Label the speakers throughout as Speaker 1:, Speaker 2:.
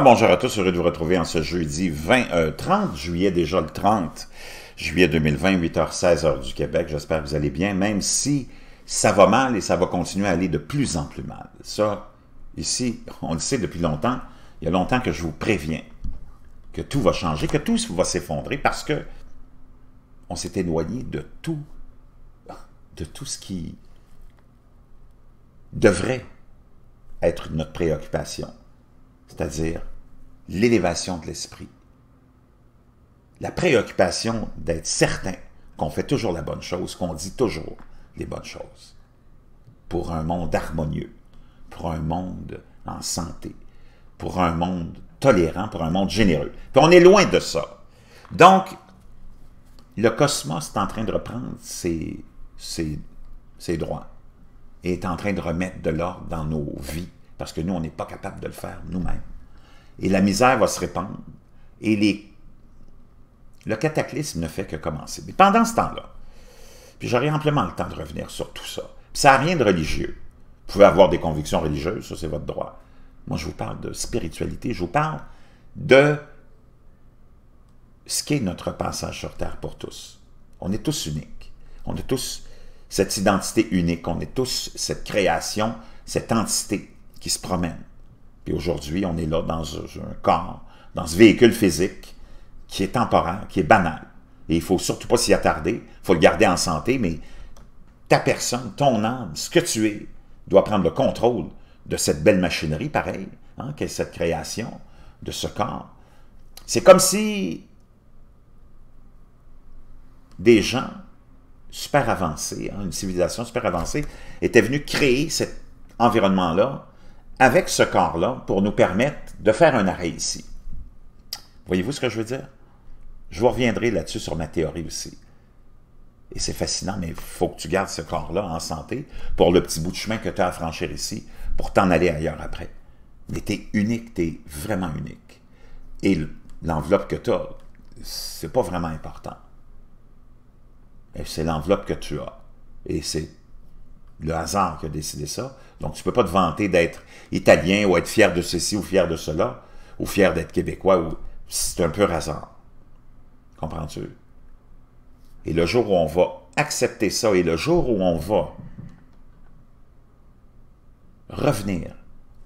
Speaker 1: bonjour à tous, heureux de vous retrouver en ce jeudi 20, 30 euh, juillet, déjà le 30 juillet 2020, 8h16 h du Québec. J'espère que vous allez bien, même si ça va mal et ça va continuer à aller de plus en plus mal. Ça, ici, on le sait depuis longtemps, il y a longtemps que je vous préviens que tout va changer, que tout va s'effondrer parce que on s'est éloigné de tout, de tout ce qui devrait être notre préoccupation c'est-à-dire l'élévation de l'esprit, la préoccupation d'être certain qu'on fait toujours la bonne chose, qu'on dit toujours les bonnes choses, pour un monde harmonieux, pour un monde en santé, pour un monde tolérant, pour un monde généreux. Puis on est loin de ça. Donc, le cosmos est en train de reprendre ses, ses droits et est en train de remettre de l'ordre dans nos vies parce que nous, on n'est pas capable de le faire nous-mêmes. Et la misère va se répandre, et les... le cataclysme ne fait que commencer. Mais pendant ce temps-là, puis j'aurai amplement le temps de revenir sur tout ça. ça n'a rien de religieux. Vous pouvez avoir des convictions religieuses, ça c'est votre droit. Moi, je vous parle de spiritualité, je vous parle de ce qu'est notre passage sur Terre pour tous. On est tous uniques. On est tous cette identité unique. On est tous cette création, cette entité qui se promène. Puis aujourd'hui, on est là dans un corps, dans ce véhicule physique qui est temporaire, qui est banal. Et il faut surtout pas s'y attarder, il faut le garder en santé, mais ta personne, ton âme, ce que tu es, doit prendre le contrôle de cette belle machinerie, pareil, hein, cette création, de ce corps. C'est comme si des gens super avancés, hein, une civilisation super avancée, étaient venus créer cet environnement-là avec ce corps-là pour nous permettre de faire un arrêt ici. Voyez-vous ce que je veux dire? Je vous reviendrai là-dessus sur ma théorie aussi. Et c'est fascinant, mais il faut que tu gardes ce corps-là en santé pour le petit bout de chemin que tu as à franchir ici, pour t'en aller ailleurs après. Mais tu es unique, tu es vraiment unique. Et l'enveloppe que tu as, c'est pas vraiment important. C'est l'enveloppe que tu as. Et c'est le hasard qui a décidé ça. Donc, tu ne peux pas te vanter d'être italien ou être fier de ceci ou fier de cela, ou fier d'être québécois. Ou... C'est un peu hasard. Comprends-tu? Et le jour où on va accepter ça, et le jour où on va revenir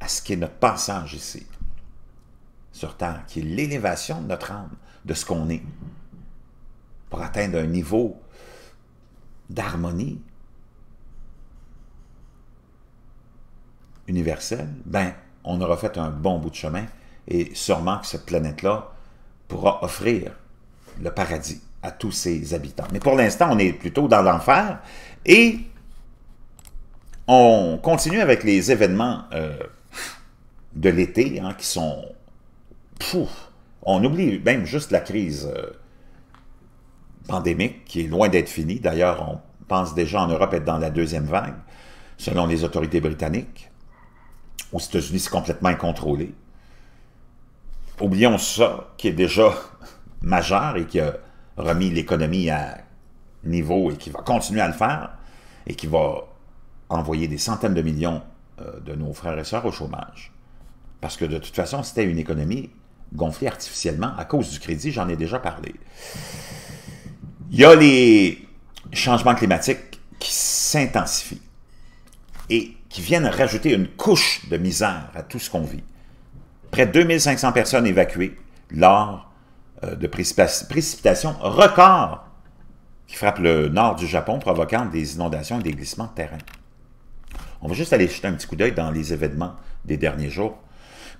Speaker 1: à ce qui est notre passage ici, sur Terre, qui est l'élévation de notre âme, de ce qu'on est, pour atteindre un niveau d'harmonie, universelle, ben, on aura fait un bon bout de chemin et sûrement que cette planète-là pourra offrir le paradis à tous ses habitants. Mais pour l'instant, on est plutôt dans l'enfer et on continue avec les événements euh, de l'été hein, qui sont... Pouf, on oublie même juste la crise euh, pandémique qui est loin d'être finie. D'ailleurs, on pense déjà en Europe être dans la deuxième vague, selon les autorités britanniques aux États-Unis, c'est complètement incontrôlé. Oublions ça, qui est déjà majeur et qui a remis l'économie à niveau et qui va continuer à le faire et qui va envoyer des centaines de millions euh, de nos frères et sœurs au chômage. Parce que de toute façon, c'était une économie gonflée artificiellement à cause du crédit, j'en ai déjà parlé. Il y a les changements climatiques qui s'intensifient. Et qui viennent rajouter une couche de misère à tout ce qu'on vit. Près de 2500 personnes évacuées lors euh, de précipitations records qui frappent le nord du Japon, provoquant des inondations et des glissements de terrain. On va juste aller jeter un petit coup d'œil dans les événements des derniers jours.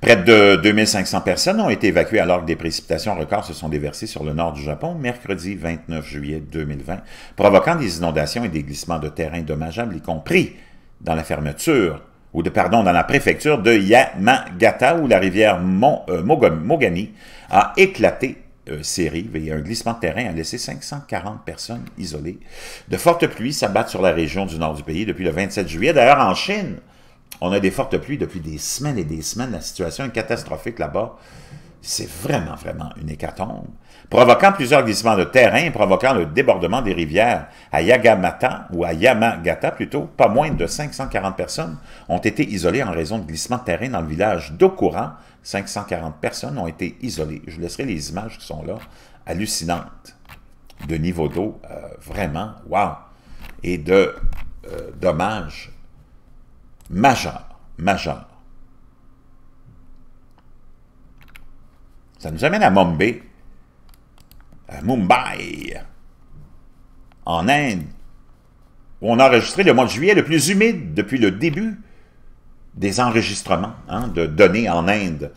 Speaker 1: Près de 2500 personnes ont été évacuées alors que des précipitations records se sont déversées sur le nord du Japon mercredi 29 juillet 2020, provoquant des inondations et des glissements de terrain dommageables, y compris dans la fermeture, ou de, pardon, dans la préfecture de Yamagata, où la rivière euh, Mogami a éclaté euh, ses rives et un glissement de terrain a laissé 540 personnes isolées. De fortes pluies s'abattent sur la région du nord du pays depuis le 27 juillet. D'ailleurs, en Chine, on a des fortes pluies depuis des semaines et des semaines. La situation est catastrophique là-bas. C'est vraiment, vraiment une hécatombe, provoquant plusieurs glissements de terrain, provoquant le débordement des rivières. À Yagamata, ou à Yamagata plutôt, pas moins de 540 personnes ont été isolées en raison de glissements de terrain dans le village d'Okura. 540 personnes ont été isolées. Je laisserai les images qui sont là, hallucinantes, de niveau d'eau, euh, vraiment, waouh, et de euh, dommages majeurs, majeurs. Ça nous amène à Mumbai, à Mumbai, en Inde, où on a enregistré le mois de juillet le plus humide depuis le début des enregistrements hein, de données en Inde.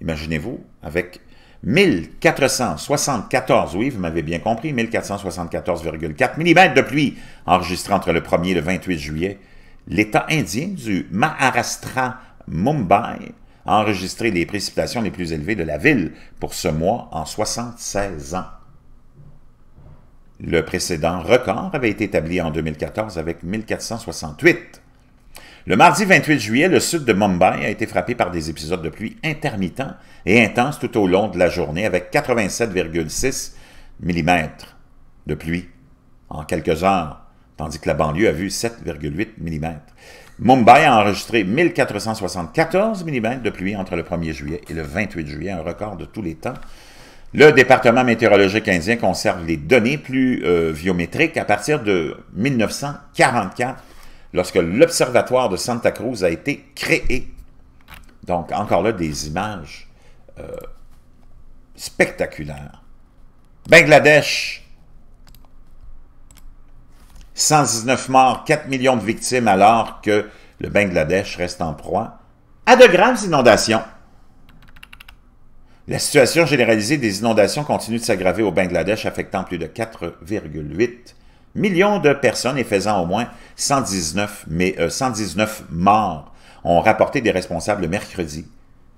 Speaker 1: Imaginez-vous, avec 1474, oui, vous m'avez bien compris, 1474,4 mm de pluie enregistrée entre le 1er et le 28 juillet, l'État indien du Maharashtra, Mumbai, enregistré les précipitations les plus élevées de la ville pour ce mois en 76 ans. Le précédent record avait été établi en 2014 avec 1468. Le mardi 28 juillet, le sud de Mumbai a été frappé par des épisodes de pluie intermittents et intenses tout au long de la journée avec 87,6 mm de pluie en quelques heures, tandis que la banlieue a vu 7,8 mm. Mumbai a enregistré 1474 mm de pluie entre le 1er juillet et le 28 juillet, un record de tous les temps. Le département météorologique indien conserve les données plus euh, biométriques à partir de 1944, lorsque l'observatoire de Santa Cruz a été créé. Donc, encore là, des images euh, spectaculaires. Bangladesh, 119 morts, 4 millions de victimes alors que le Bangladesh reste en proie à de graves inondations. La situation généralisée des inondations continue de s'aggraver au Bangladesh, affectant plus de 4,8 millions de personnes et faisant au moins 119, mais, 119 euh, morts, ont rapporté des responsables le mercredi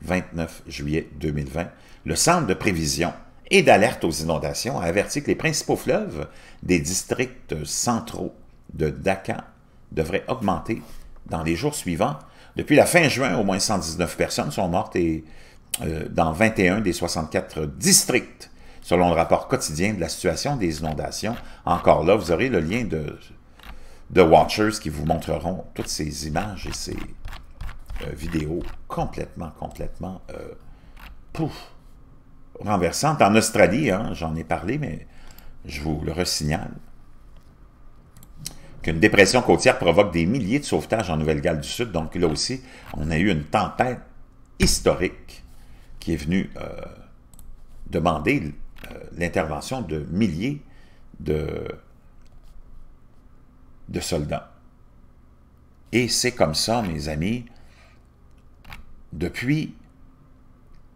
Speaker 1: 29 juillet 2020. Le Centre de prévision et d'alerte aux inondations a averti que les principaux fleuves des districts centraux de Dakar devraient augmenter dans les jours suivants. Depuis la fin juin, au moins 119 personnes sont mortes euh, dans 21 des 64 districts, selon le rapport quotidien de la situation des inondations. Encore là, vous aurez le lien de, de Watchers qui vous montreront toutes ces images et ces euh, vidéos complètement, complètement, euh, pouf, renversante en Australie, hein, j'en ai parlé, mais je vous le ressignale, qu'une dépression côtière provoque des milliers de sauvetages en Nouvelle-Galles du Sud. Donc là aussi, on a eu une tempête historique qui est venue euh, demander euh, l'intervention de milliers de, de soldats. Et c'est comme ça, mes amis, depuis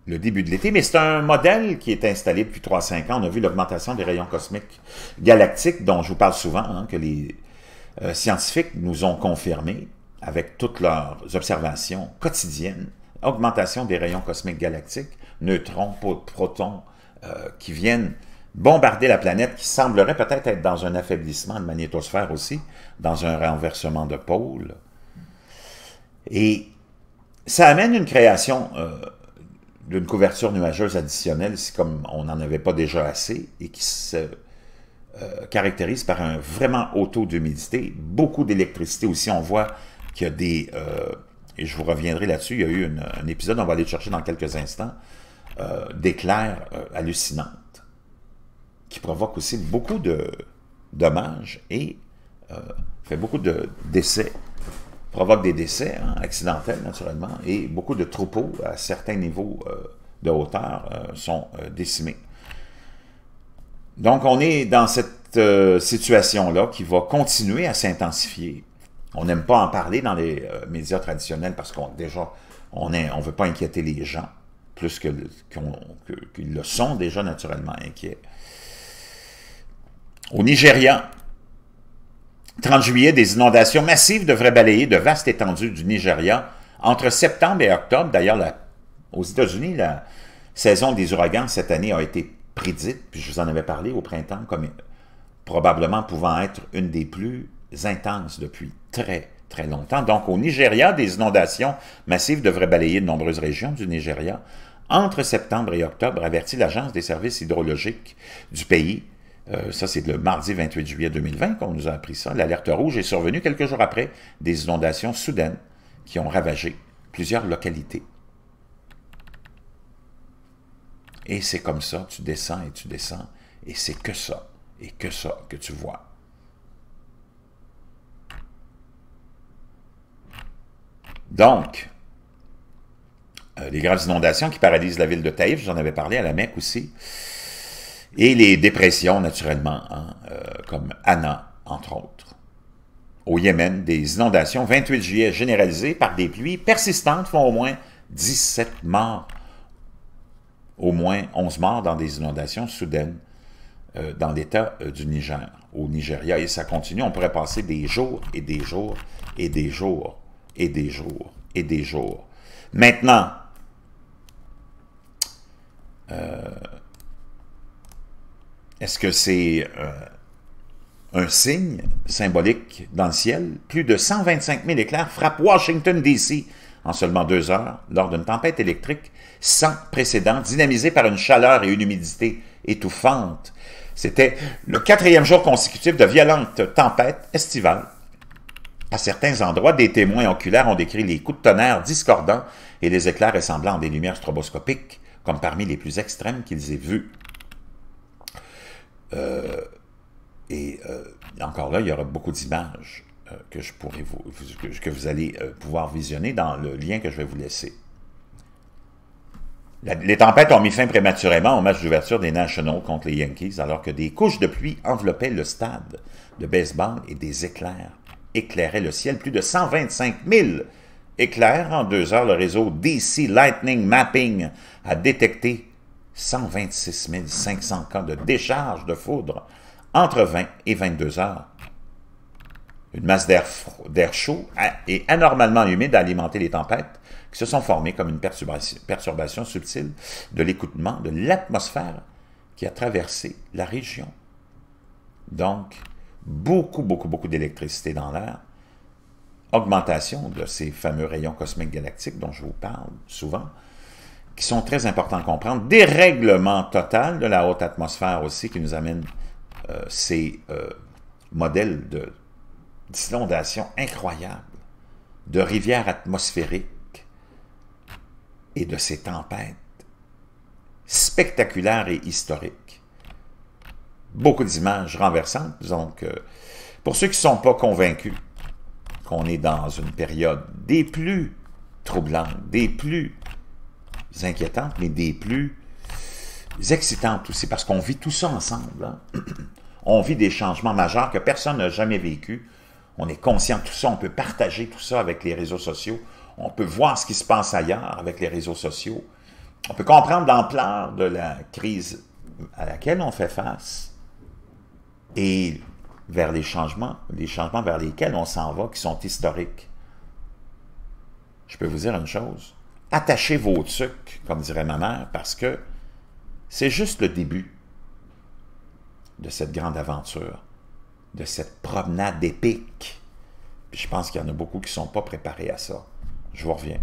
Speaker 1: le début de l'été, mais c'est un modèle qui est installé depuis 3-5 ans. On a vu l'augmentation des rayons cosmiques galactiques, dont je vous parle souvent, hein, que les euh, scientifiques nous ont confirmé avec toutes leurs observations quotidiennes, augmentation des rayons cosmiques galactiques, neutrons, protons, euh, qui viennent bombarder la planète, qui semblerait peut-être être dans un affaiblissement de magnétosphère aussi, dans un renversement de pôle. Et ça amène une création... Euh, d'une couverture nuageuse additionnelle, si comme on n'en avait pas déjà assez, et qui se euh, caractérise par un vraiment haut taux d'humidité, beaucoup d'électricité aussi. On voit qu'il y a des... Euh, et je vous reviendrai là-dessus, il y a eu un épisode, on va aller le chercher dans quelques instants, euh, d'éclairs hallucinantes, qui provoquent aussi beaucoup de dommages et fait beaucoup de décès provoque des décès hein, accidentels, naturellement, et beaucoup de troupeaux à certains niveaux euh, de hauteur euh, sont euh, décimés. Donc, on est dans cette situation-là qui va continuer à s'intensifier. On n'aime pas en parler dans les médias traditionnels parce qu'on déjà, on ne on veut pas inquiéter les gens plus qu'ils le sont déjà naturellement inquiets. Au Nigeria, 30 juillet, des inondations massives devraient balayer de vastes étendues du Nigeria. Entre septembre et octobre, d'ailleurs, aux États-Unis, la saison des ouragans cette année a été prédite, puis je vous en avais parlé au printemps, comme probablement pouvant être une des plus intenses depuis très, très longtemps. Donc, au Nigeria, des inondations massives devraient balayer de nombreuses régions du Nigeria entre septembre et octobre, avertit l'Agence des services hydrologiques du pays, euh, ça, c'est le mardi 28 juillet 2020 qu'on nous a appris ça. L'alerte rouge est survenue quelques jours après des inondations soudaines qui ont ravagé plusieurs localités. Et c'est comme ça, tu descends et tu descends, et c'est que ça, et que ça que tu vois. Donc, euh, les graves inondations qui paralysent la ville de Taïf, j'en avais parlé à la Mecque aussi, et les dépressions naturellement, hein, euh, comme Anna, entre autres. Au Yémen, des inondations 28 juillet généralisées par des pluies persistantes font au moins 17 morts, au moins 11 morts dans des inondations soudaines euh, dans l'État euh, du Niger, au Nigeria. Et ça continue, on pourrait passer des jours et des jours et des jours et des jours et des jours. Maintenant, euh, est-ce que c'est euh, un signe symbolique dans le ciel? Plus de 125 000 éclairs frappent Washington, D.C. en seulement deux heures lors d'une tempête électrique sans précédent, dynamisée par une chaleur et une humidité étouffantes. C'était le quatrième jour consécutif de violentes tempêtes estivales. À certains endroits, des témoins oculaires ont décrit les coups de tonnerre discordants et les éclairs ressemblant à des lumières stroboscopiques, comme parmi les plus extrêmes qu'ils aient vus. Euh, et euh, encore là, il y aura beaucoup d'images euh, que je pourrais vous, que, vous allez pouvoir visionner dans le lien que je vais vous laisser. les tempêtes ont mis fin prématurément au match d'ouverture des Nationals contre les Yankees, alors que des couches de pluie enveloppaient le stade de baseball et des éclairs éclairaient le ciel. Plus de 125 000 éclairs en deux heures. Le réseau DC Lightning Mapping a détecté 126 500 cas de décharge de foudre entre 20 et 22 heures. Une masse d'air chaud et anormalement humide a alimenté les tempêtes qui se sont formées comme une perturbation, perturbation subtile de l'écoutement de l'atmosphère qui a traversé la région. Donc, beaucoup, beaucoup, beaucoup d'électricité dans l'air, augmentation de ces fameux rayons cosmiques galactiques dont je vous parle souvent, qui sont très importants à comprendre. Dérèglement total de la haute atmosphère aussi qui nous amène euh, ces euh, modèles d'inondations incroyables, de rivières atmosphériques et de ces tempêtes spectaculaires et historiques. Beaucoup d'images renversantes, donc pour ceux qui ne sont pas convaincus qu'on est dans une période des plus troublantes, des plus inquiétantes, mais des plus excitantes aussi, parce qu'on vit tout ça ensemble. Hein. On vit des changements majeurs que personne n'a jamais vécu. On est conscient de tout ça, on peut partager tout ça avec les réseaux sociaux. On peut voir ce qui se passe ailleurs avec les réseaux sociaux. On peut comprendre l'ampleur de la crise à laquelle on fait face et vers les changements, les changements vers lesquels on s'en va qui sont historiques. Je peux vous dire une chose, attachez vos trucs comme dirait ma mère, parce que c'est juste le début de cette grande aventure, de cette promenade épique. je pense qu'il y en a beaucoup qui ne sont pas préparés à ça. Je vous reviens.